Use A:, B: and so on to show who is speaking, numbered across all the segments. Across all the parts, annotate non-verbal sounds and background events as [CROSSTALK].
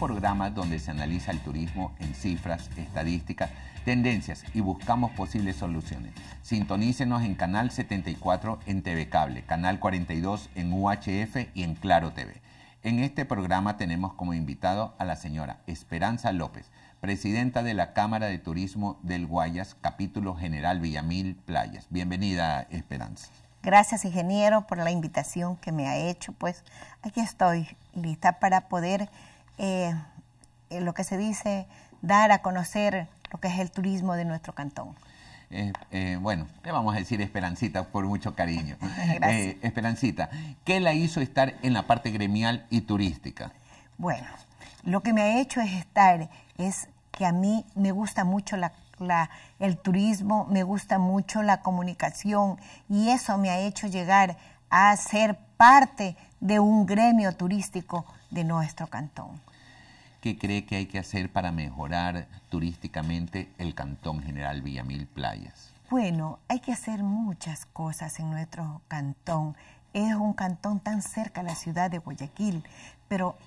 A: programa donde se analiza el turismo en cifras, estadísticas, tendencias y buscamos posibles soluciones. Sintonícenos en Canal 74 en TV Cable, Canal 42 en UHF y en Claro TV. En este programa tenemos como invitado a la señora Esperanza López, presidenta de la Cámara de Turismo del Guayas, capítulo general Villamil Playas. Bienvenida, Esperanza.
B: Gracias, ingeniero, por la invitación que me ha hecho. Pues aquí estoy lista para poder eh, eh, lo que se dice, dar a conocer lo que es el turismo de nuestro cantón.
A: Eh, bueno, le vamos a decir Esperancita por mucho cariño. [LAUGHS] Esperancita, ¿qué la hizo estar en la parte gremial y turística?
B: Bueno, lo que me ha hecho es estar, es que a mí me gusta mucho la, el turismo, me gusta mucho la comunicación y eso me ha hecho llegar a ser parte de un gremio turístico de nuestro cantón.
A: ¿Qué cree que hay que hacer para mejorar turísticamente el Cantón General Villamil Playas?
B: Bueno, hay que hacer muchas cosas en nuestro cantón. Es un cantón tan cerca a la ciudad de Guayaquil, pero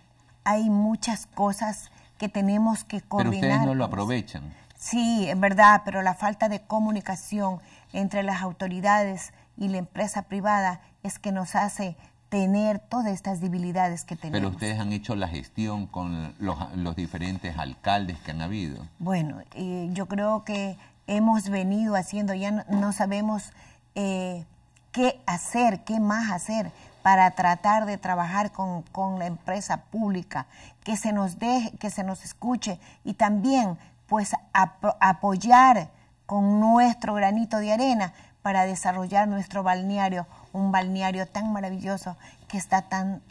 B: hay muchas cosas que tenemos que coordinar. Pero ustedes no lo aprovechan. Sí, es verdad, pero la falta de comunicación entre las autoridades y la empresa privada es que nos hace tener todas estas debilidades que tenemos. Pero
A: ustedes han hecho la gestión con los, diferentes alcaldes que han habido. Bueno,
B: eh, yo creo que hemos venido haciendo, ya no, sabemos eh, qué hacer, qué más hacer para tratar de trabajar con, la empresa pública, que se nos deje, que se nos escuche y también pues apoyar con nuestro granito de arena para desarrollar nuestro balneario un balneario tan maravilloso que está tan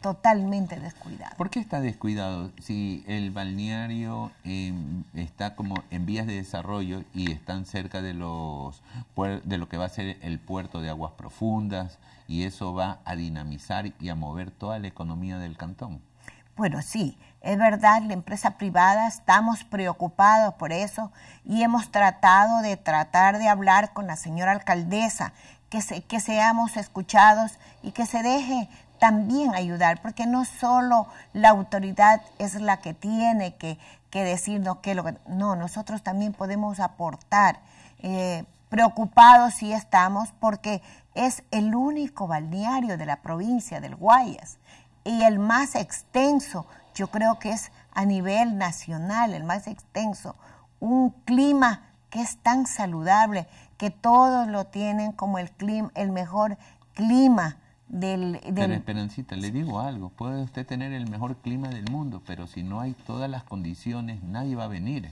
B: totalmente descuidado.
A: ¿Por qué está descuidado si el balneario em, está como en vías de desarrollo y están cerca de los de lo que va a ser el puerto de aguas profundas y eso va a dinamizar y a mover toda la economía del cantón?
B: Bueno, sí, es verdad, la empresa privada estamos preocupados por eso y hemos tratado de tratar de hablar con la señora alcaldesa que, seamos escuchados y que se deje también ayudar, porque no solo la autoridad es la que tiene que, que decirnos qué lo No, nosotros también podemos aportar. Eh, preocupados sí estamos porque es el único balneario de la provincia del Guayas y el más extenso, yo creo que es a nivel nacional, el más extenso, un clima que es tan saludable, que todos lo tienen como el clima, el mejor clima del, Pero
A: Esperancita, le digo algo, puede usted tener el mejor clima del mundo, pero si no hay todas las condiciones, nadie va a venir.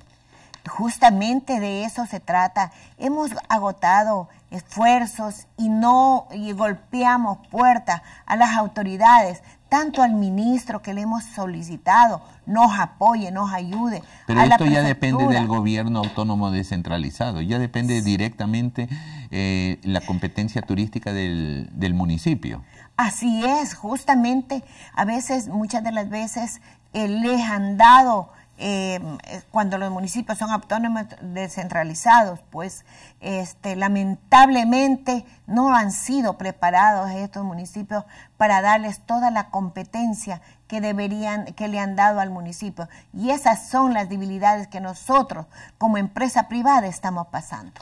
B: Justamente de eso se trata. Hemos agotado esfuerzos y no y golpeamos puertas a las autoridades, tanto al ministro que le hemos solicitado nos apoye, nos ayude. Pero esto ya depende del
A: gobierno autónomo descentralizado, ya depende directamente eh, la competencia turística del, del municipio.
B: Así es, justamente, a veces, muchas de las veces, eh, les han dado Em, eh, cuando los municipios son autónomos descentralizados, pues este, lamentablemente no han sido preparados estos municipios para darles toda la competencia que deberían, que le han dado al municipio. Y esas son las debilidades que nosotros como empresa privada estamos pasando.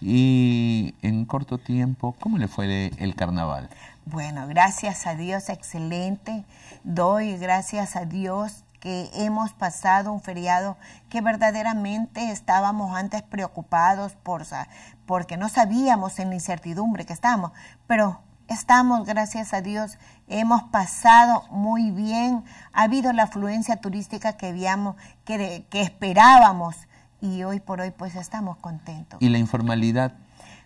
A: Y en corto tiempo, ¿cómo le fue el carnaval?
B: Bueno, gracias a Dios, excelente. Doy gracias a Dios que hemos pasado un feriado que verdaderamente estábamos antes preocupados por, porque no sabíamos en la incertidumbre que estábamos, pero estamos, gracias a Dios, hemos pasado muy bien, ha habido la afluencia turística que, habíamos, que, que esperábamos y hoy por hoy pues estamos contentos.
A: ¿Y la informalidad?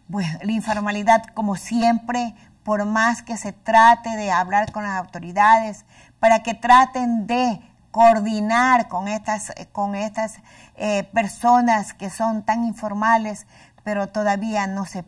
B: Bueno, pues, la informalidad como siempre, por más que se trate de hablar con las autoridades para que traten de coordinar con estas, con estas eh, personas que son tan informales, pero todavía no se,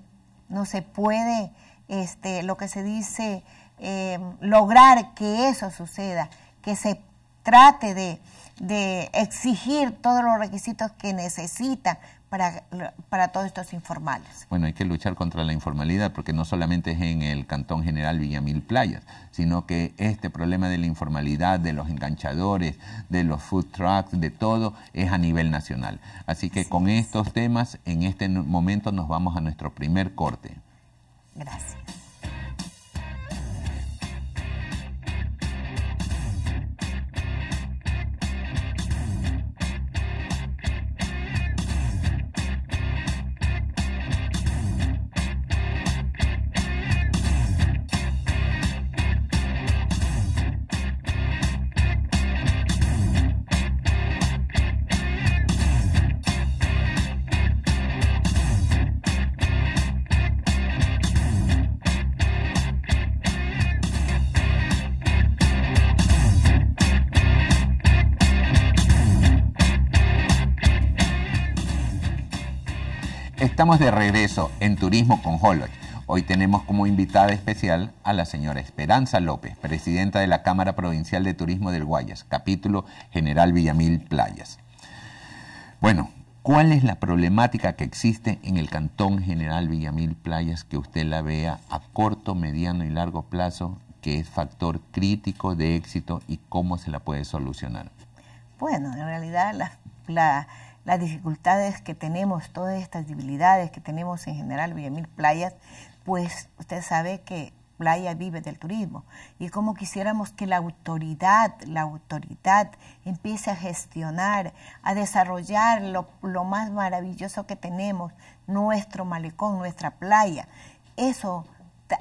B: no se puede, este, lo que se dice, eh, lograr que eso suceda, que se trate de, de exigir todos los requisitos que necesitan para, para todos estos informales?
A: Bueno, hay que luchar contra la informalidad porque no solamente es en el Cantón General Villamil Playas, sino que este problema de la informalidad, de los enganchadores, de los food trucks, de todo, es a nivel nacional. Así que con estos temas, en este momento nos vamos a nuestro primer corte. Gracias. estamos de regreso en Turismo con Holoch. Hoy tenemos como invitada especial a la señora Esperanza López, presidenta de la Cámara Provincial de Turismo del Guayas, capítulo General Villamil Playas. Bueno, ¿cuál es la problemática que existe en el Cantón General Villamil Playas que usted la vea a corto, mediano y largo plazo que es factor crítico de éxito y cómo se la puede solucionar?
B: Bueno, en realidad la las dificultades que tenemos, todas estas debilidades que tenemos en general Villamil Playas, pues usted sabe que Playa vive del turismo y como quisiéramos que la autoridad, la autoridad empiece a gestionar, a desarrollar lo, más maravilloso que tenemos, nuestro malecón, nuestra playa. Eso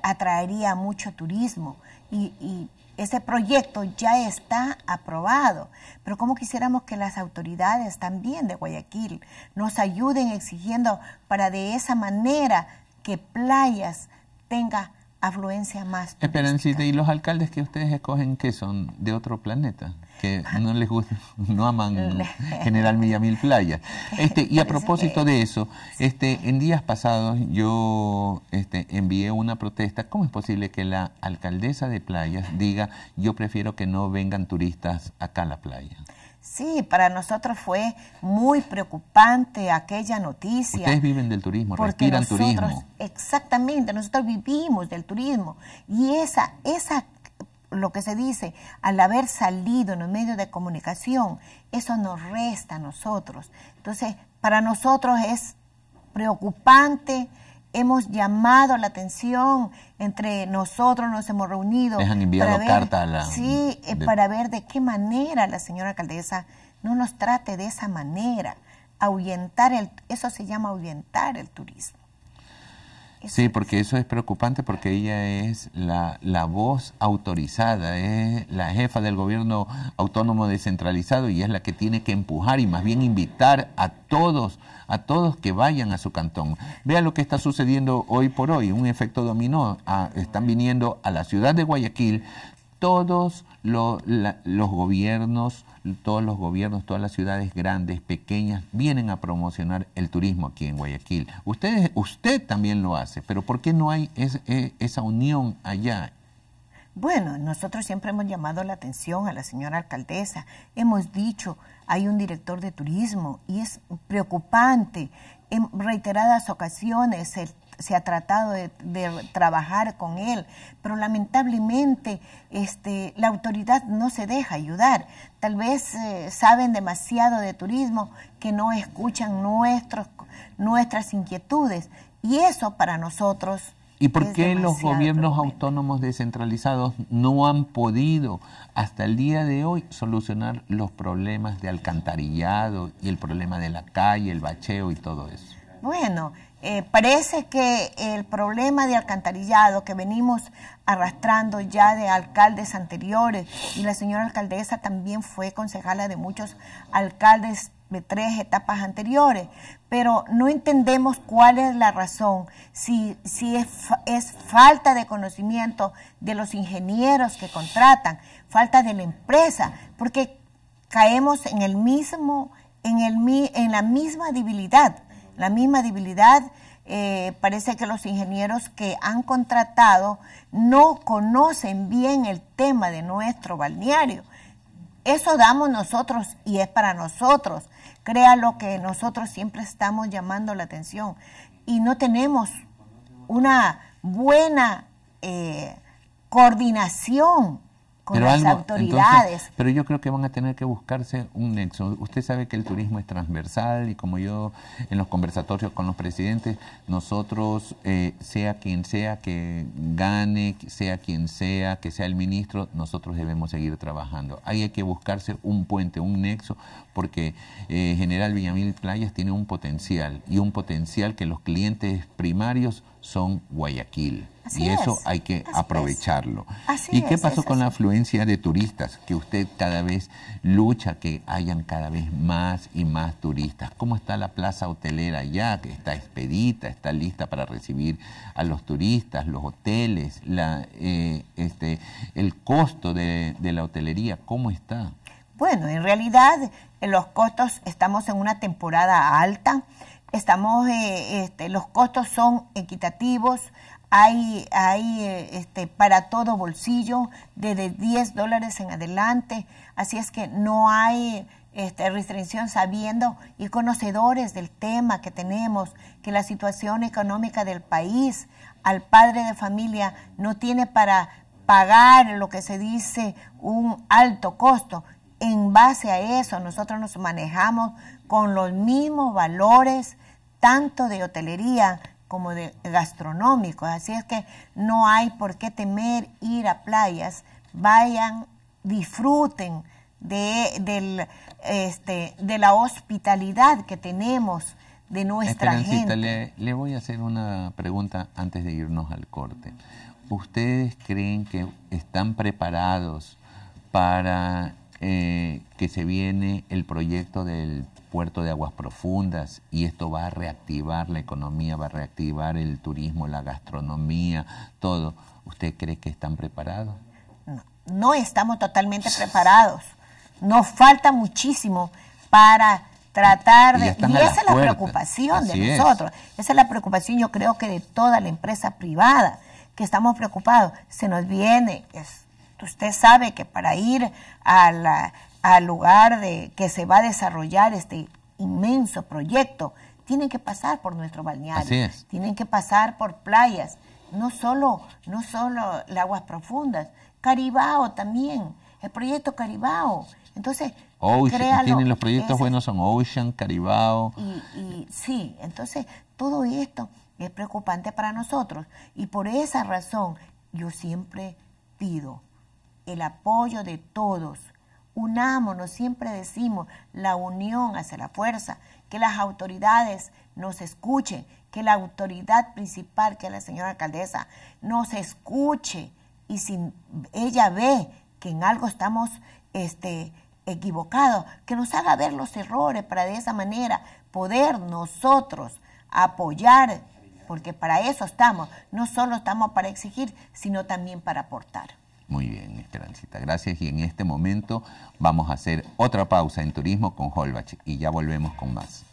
B: atraería mucho turismo y, y ese proyecto ya está aprobado, pero ¿cómo quisiéramos que las autoridades también de Guayaquil nos ayuden exigiendo para de esa manera que playas tenga afluencia más.
A: Esperen, ¿y los alcaldes que ustedes escogen que son de otro planeta? Que ah. no les gusta, [LAUGHS] no aman [LAUGHS] General Millamil Playa. Este, y a [LAUGHS] propósito de eso, este, en días pasados yo este, envié una protesta. ¿Cómo es posible que la alcaldesa de playas diga yo prefiero que no vengan turistas acá a la playa?
B: Sí, para nosotros fue muy preocupante aquella noticia. Ustedes viven del turismo, respiran turismo. Exactamente, nosotros vivimos del turismo. Y esa, esa, lo que se dice, al haber salido en los medios de comunicación, eso nos resta a nosotros. Entonces, para nosotros es preocupante hemos llamado la atención entre nosotros, nos hemos reunido. para ver, carta a la... Sí, eh, para ver de qué manera la señora alcaldesa no nos trate de esa manera. Ahuyentar el, eso se llama ahuyentar el turismo
A: sí, porque eso es preocupante porque ella es la, voz autorizada, es la jefa del gobierno autónomo descentralizado y es la que tiene que empujar y más bien invitar a todos, a todos que vayan a su cantón. Vea lo que está sucediendo hoy por hoy, un efecto dominó. Ah, están viniendo a la ciudad de Guayaquil todos los gobiernos todos los gobiernos, todas las ciudades grandes, pequeñas, vienen a promocionar el turismo aquí en Guayaquil. Usted, usted también lo hace, pero ¿por qué no hay e, esa unión allá?
B: Bueno, nosotros siempre hemos llamado la atención a la señora alcaldesa, hemos dicho, hay un director de turismo y es preocupante en reiteradas ocasiones el se ha tratado de, trabajar con él, pero lamentablemente este, la autoridad no se deja ayudar. Tal vez eh, saben demasiado de turismo que no escuchan nuestros, nuestras inquietudes y eso para nosotros...
A: ¿Y por qué los gobiernos autónomos descentralizados no han podido hasta el día de hoy solucionar los problemas de alcantarillado y el problema de la calle, el bacheo y todo eso?
B: Bueno, eh, parece que el problema de alcantarillado que venimos arrastrando ya de alcaldes anteriores, y la señora alcaldesa también fue concejala de muchos alcaldes de tres etapas anteriores, pero no entendemos cuál es la razón, si, si es, es, falta de conocimiento de los ingenieros que contratan, falta de la empresa, porque caemos en el mismo, en, el, en la misma debilidad la misma debilidad. Eh, parece que los ingenieros que han contratado no conocen bien el tema de nuestro balneario. Eso damos nosotros y es para nosotros. Crea lo que nosotros siempre estamos llamando la atención y no tenemos una buena eh, coordinación pero
A: pero yo creo que van a tener que buscarse un nexo. Usted sabe que el turismo es transversal y como yo en los conversatorios con los presidentes, nosotros, eh, sea quien sea que gane, sea quien sea, que sea el ministro, nosotros debemos seguir trabajando. Ahí hay que buscarse un puente, un nexo, porque eh, General Villamil Playas tiene un potencial y un potencial que los clientes primarios son Guayaquil y eso hay que aprovecharlo. ¿Y qué pasó con la afluencia de turistas? Que usted cada vez lucha que hayan cada vez más y más turistas. ¿Cómo está la plaza hotelera ya? Que está expedita, está lista para recibir a los turistas, los hoteles, la, eh, este, el costo de, de la hotelería, ¿cómo está?
B: Bueno, en realidad en eh, los costos estamos en una temporada alta estamos eh, este, los costos son equitativos hay, eh, este, para todo bolsillo, desde 10 dólares en adelante, así es que no hay este, restricción sabiendo y conocedores del tema que tenemos, que la situación económica del país al padre de familia no tiene para pagar lo que se dice un alto costo. En base a eso nosotros nos manejamos con los mismos valores tanto de hotelería como de gastronómicos. Así es que no hay por qué temer ir a playas. Vayan, disfruten de, del, este, de la hospitalidad que tenemos de nuestra gente.
A: Le, le voy a hacer una pregunta antes de irnos al corte. ¿Ustedes creen que están preparados para eh, que se viene el proyecto del puerto de aguas profundas y esto va a reactivar la economía, va a reactivar el turismo, la gastronomía, todo. ¿Usted cree que están preparados?
B: No, no estamos totalmente preparados. Nos falta muchísimo para tratar de... Y, esa es la preocupación de nosotros. Esa es la preocupación yo creo que de toda la empresa privada, que estamos preocupados. Se nos viene, usted sabe que para ir a la, al lugar de que se va a desarrollar este inmenso proyecto, tienen que pasar por nuestro balneario, tienen que pasar por playas, no solo, no solo las aguas profundas, Caribao también, el proyecto Caribao. Entonces,
A: los proyectos buenos son Ocean, Caribao.
B: Y, y sí, entonces todo esto es preocupante para nosotros y por esa razón yo siempre pido el apoyo de todos unámonos, siempre decimos, la unión hace la fuerza, que las autoridades nos escuchen, que la autoridad principal, que es la señora alcaldesa, nos escuche y si ella ve que en algo estamos este, equivocados, que nos haga ver los errores para de esa manera poder nosotros apoyar, porque para eso estamos, no solo estamos para exigir, sino también para aportar.
A: Muy bien, Esperancita. Gracias. Y en este momento vamos a hacer otra pausa en turismo con Holbach y ya volvemos con más.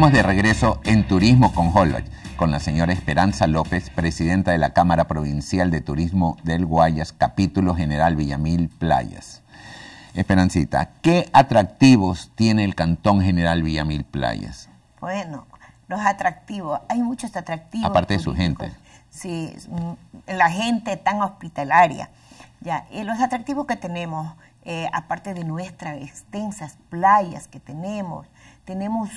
A: Estamos de regreso en Turismo con Holbach con la señora Esperanza López, presidenta de la Cámara Provincial de Turismo del Guayas, capítulo general Villamil Playas. Esperancita, ¿qué atractivos tiene el Cantón General Villamil Playas?
B: Bueno, los atractivos, hay muchos atractivos. Aparte de su gente. Sí, mm, la gente tan hospitalaria. Ya, los atractivos que tenemos, eh, aparte de nuestras extensas playas que tenemos, tenemos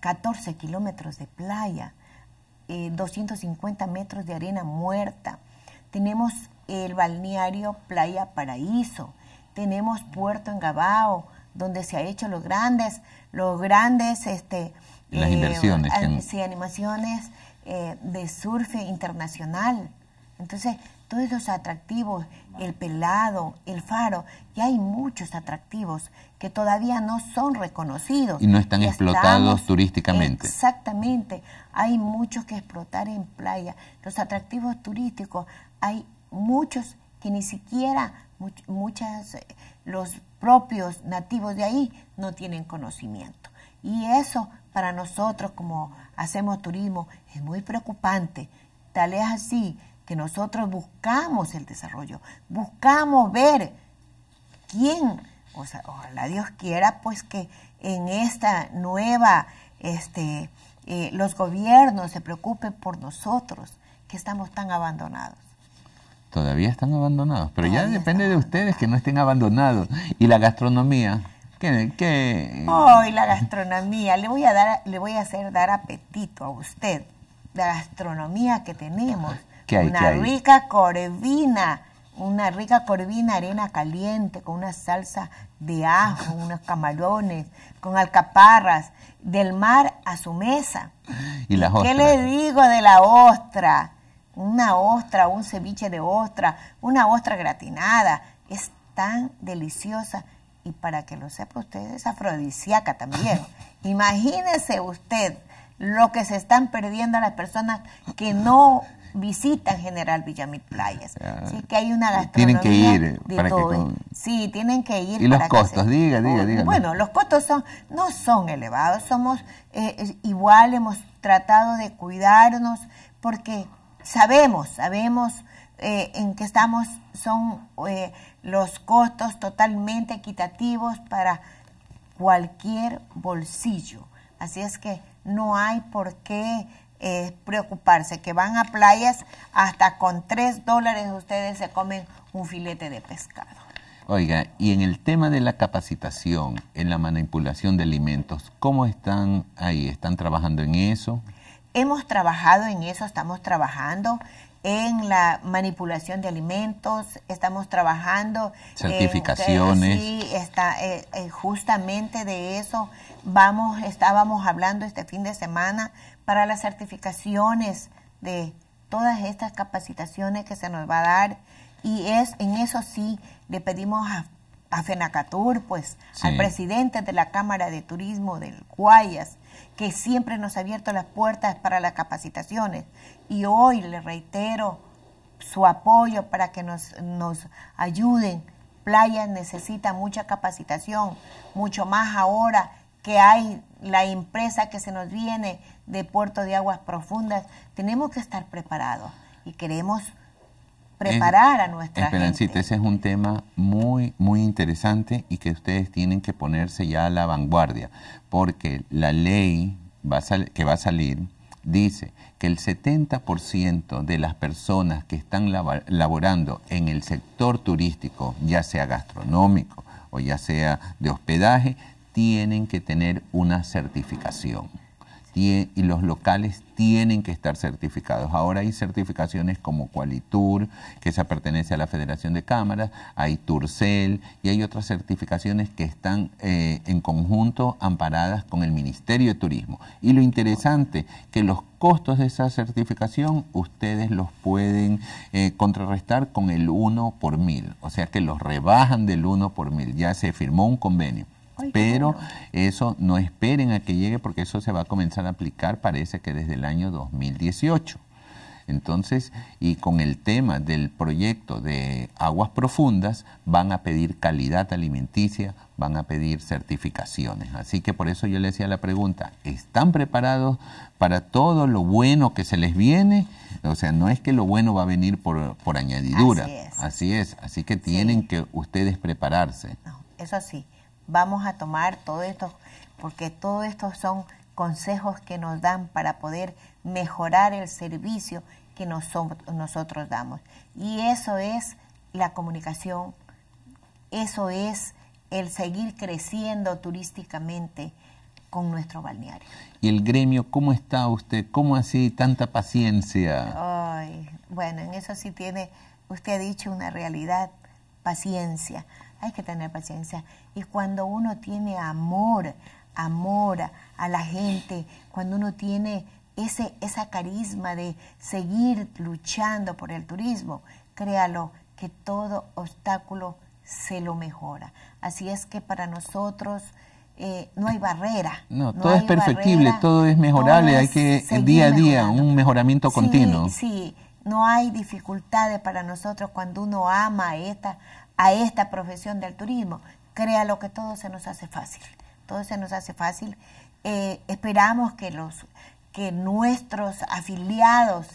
B: 14 eh, kilómetros de playa, 250 eh, metros de arena muerta. Tenemos el balneario Playa Paraíso. Tenemos Puerto Engabao, donde se ha hecho los grandes, los grandes, este, las eh, inversiones, animaciones de surf internacional. Entonces, todos esos atractivos, el pelado, el faro, y hay muchos atractivos que todavía no son reconocidos. Y no están
A: explotados turísticamente.
B: Exactamente, hay muchos que explotar en playa. Los atractivos turísticos, hay muchos que ni siquiera muchas, eh, los propios nativos de ahí no tienen conocimiento. Y eso para nosotros como hacemos turismo es muy preocupante. Tal es así que nosotros buscamos el desarrollo, buscamos ver quién, o ojalá Dios quiera, pues que en esta nueva, este, eh, los gobiernos se preocupen por nosotros, que estamos tan abandonados.
A: Todavía están abandonados, pero ya depende de ustedes que no estén abandonados. Y la gastronomía, ¿Qué, qué? Hoy
B: la gastronomía, le voy a dar, le voy a hacer dar apetito a usted. La gastronomía que tenemos. Una rica corvina, una rica corvina, arena caliente, con una salsa de ajo, [LAUGHS] unos camarones, con alcaparras, del mar a su mesa.
A: ¿Y ¿Qué le
B: digo de la ostra? Una ostra, un ceviche de ostra, una ostra gratinada. Es tan deliciosa y para que lo sepa usted es afrodisíaca también. [LAUGHS] Imagínese usted lo que se están perdiendo las personas que no visitan General Villamil Playas. Así ah, que hay una gastronomía. Tienen que ir eh, para Que Sí, tienen que ir. ¿Y los costos?
A: Diga, diga, oh, diga. Bueno,
B: los costos no son elevados, somos eh, igual, hemos tratado de cuidarnos porque sabemos, sabemos eh, en qué estamos, son los costos totalmente equitativos para cualquier bolsillo. Así es que no hay por qué es eh, preocuparse, que van a playas hasta con tres dólares ustedes se comen un filete de pescado.
A: Oiga, y en el tema de la capacitación, en la manipulación de alimentos, ¿cómo están ahí? ¿Están trabajando en eso?
B: Hemos trabajado en eso, estamos trabajando en la manipulación de alimentos, estamos trabajando.
A: Certificaciones. sí,
B: está, eh, eh, justamente de eso vamos, estábamos hablando este fin de semana para las certificaciones de todas estas capacitaciones que se nos va a dar. Y es en eso sí le pedimos a, Fenacatur, pues, al presidente de la Cámara de Turismo del Guayas, que siempre nos ha abierto las puertas para las capacitaciones. Y hoy le reitero su apoyo para que nos, nos ayuden. Playa necesita mucha capacitación, mucho más ahora que hay la empresa que se nos viene de puerto de aguas profundas, tenemos que estar preparados y queremos
A: preparar a nuestra Esperancita, ese es un tema muy, muy interesante y que ustedes tienen que ponerse ya a la vanguardia, porque la ley que va a salir dice que el 70% de las personas que están laborando en el sector turístico, ya sea gastronómico o ya sea de hospedaje, tienen que tener una certificación y los locales tienen que estar certificados. Ahora hay certificaciones como Qualitur, que esa pertenece a la Federación de Cámaras, hay Turcel y hay otras certificaciones que están eh, en conjunto amparadas con el Ministerio de Turismo. Y lo interesante, que los costos de esa certificación ustedes los pueden eh, contrarrestar con el 1 por mil, o sea que los rebajan del 1 por mil, ya se firmó un convenio pero eso no esperen a que llegue porque eso se va a comenzar a aplicar, parece que desde el año 2018. Entonces, y con el tema del proyecto de aguas profundas, van a pedir calidad alimenticia, van a pedir certificaciones. Así que por eso yo le hacía la pregunta, ¿están preparados para todo lo bueno que se les viene? O sea, no es que lo bueno va a venir por, añadidura. Así es. Así es. Así que tienen que ustedes prepararse. No,
B: eso sí vamos a tomar todo esto, porque todo esto son consejos que nos dan para poder mejorar el servicio que nosotros damos. Y eso es la comunicación, eso es el seguir creciendo turísticamente con nuestro balneario.
A: ¿Y el gremio cómo está usted? ¿Cómo así tanta paciencia?
B: Ay, bueno, en eso sí tiene usted ha dicho una realidad, paciencia, hay que tener paciencia. Y cuando uno tiene amor, amor a la gente, cuando uno tiene ese, esa carisma de seguir luchando por el turismo, créalo que todo obstáculo se lo mejora. Así es que para nosotros eh, no hay barrera. No, todo es perfectible, todo es mejorable, hay que día a día
A: un mejoramiento continuo. Sí,
B: sí, no hay dificultades para nosotros cuando uno ama esta a esta profesión del turismo, créalo que todo se nos hace fácil, todo se nos hace fácil. Eh, esperamos que, los, que nuestros afiliados,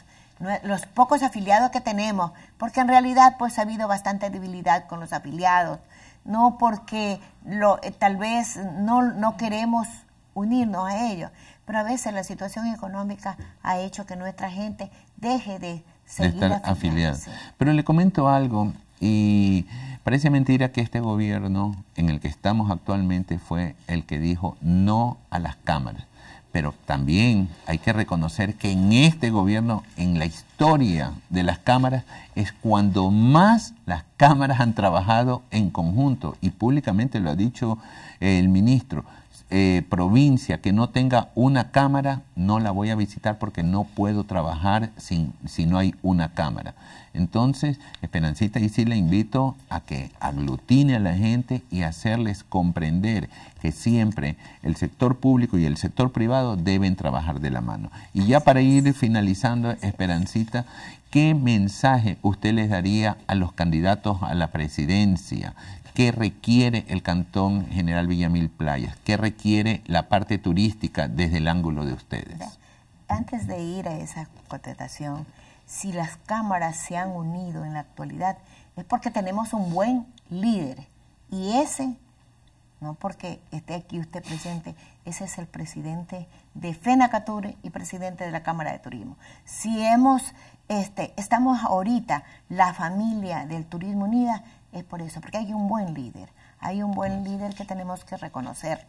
B: los pocos afiliados que tenemos, porque en realidad pues ha habido bastante debilidad con los afiliados, no porque lo, eh, tal vez no, no queremos unirnos a ellos, pero a veces la situación económica ha hecho que nuestra gente deje de, ser estar
A: afiliada. Pero le comento algo, y parece mentira que este gobierno en el que estamos actualmente fue el que dijo no a las cámaras. Pero también hay que reconocer que en este gobierno, en la historia de las cámaras, es cuando más las cámaras han trabajado en conjunto. Y públicamente lo ha dicho el ministro. Eh, provincia que no tenga una cámara, no la voy a visitar porque no puedo trabajar sin, si no hay una cámara. Entonces, Esperancita, eh, y sí le invito a que aglutine a la gente y hacerles comprender que siempre el sector público y el sector privado deben trabajar de la mano. Y ya para ir finalizando, Esperancita, ¿qué mensaje usted les daría a los candidatos a la presidencia ¿Qué requiere el Cantón General Villamil Playas? ¿Qué requiere la parte turística desde el ángulo de ustedes?
B: Antes de ir a esa contratación, si las cámaras se han unido en la actualidad, es porque tenemos un buen líder. Y ese, no porque esté aquí usted presente, ese es el presidente de FENACATUR y presidente de la Cámara de Turismo. Si hemos, este, estamos ahorita, la familia del Turismo Unida es por eso, porque hay un buen líder, hay un buen líder que tenemos que reconocer.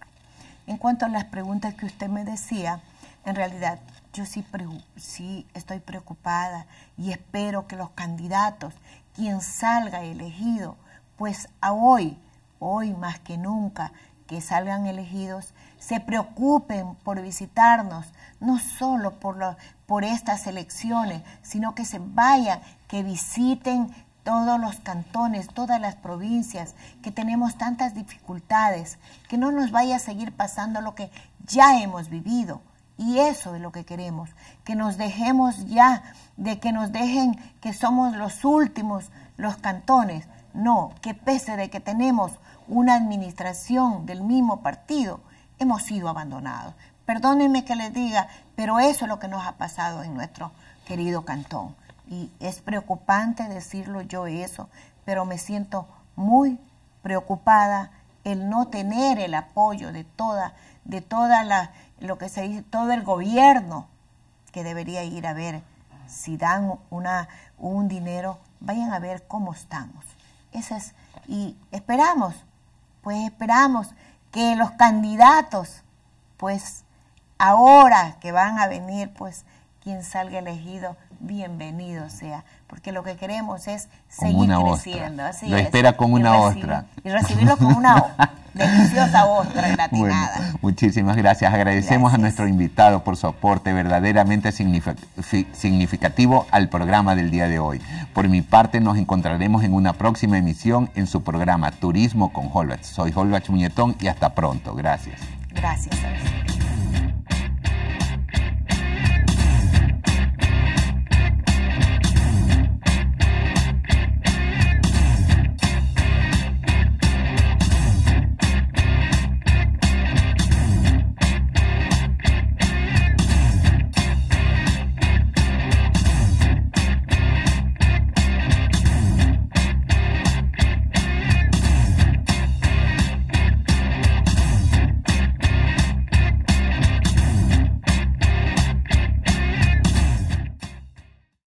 B: En cuanto a las preguntas que usted me decía, en realidad yo sí, estoy preocupada y espero que los candidatos, quien salga elegido, pues a hoy, hoy más que nunca, que salgan elegidos, se preocupen por visitarnos, no solo por, por estas elecciones, sino que se vayan, que visiten todos los cantones, todas las provincias, que tenemos tantas dificultades, que no nos vaya a seguir pasando lo que ya hemos vivido. Y eso es lo que queremos, que nos dejemos ya, de que nos dejen que somos los últimos, los cantones. No, que pese de que tenemos una administración del mismo partido, hemos sido abandonados. Perdónenme que les diga, pero eso es lo que nos ha pasado en nuestro querido cantón y es preocupante decirlo yo eso, pero me siento muy preocupada el no tener el apoyo de toda, de toda la, lo que se dice, todo el gobierno que debería ir a ver si dan una, un dinero, vayan a ver cómo estamos. es, y esperamos, pues esperamos que los candidatos, pues ahora que van a venir, pues quien salga elegido bienvenido sea, porque lo que queremos es seguir creciendo. lo espera con una ostra. Y recibirlo con una [LAUGHS] deliciosa ostra gratinada.
A: muchísimas gracias. Agradecemos a nuestro invitado por su aporte verdaderamente significativo al programa del día de hoy. Por mi parte, nos encontraremos en una próxima emisión en su programa Turismo con Holbach. Soy Holbach Muñetón y hasta pronto. Gracias.
B: Gracias.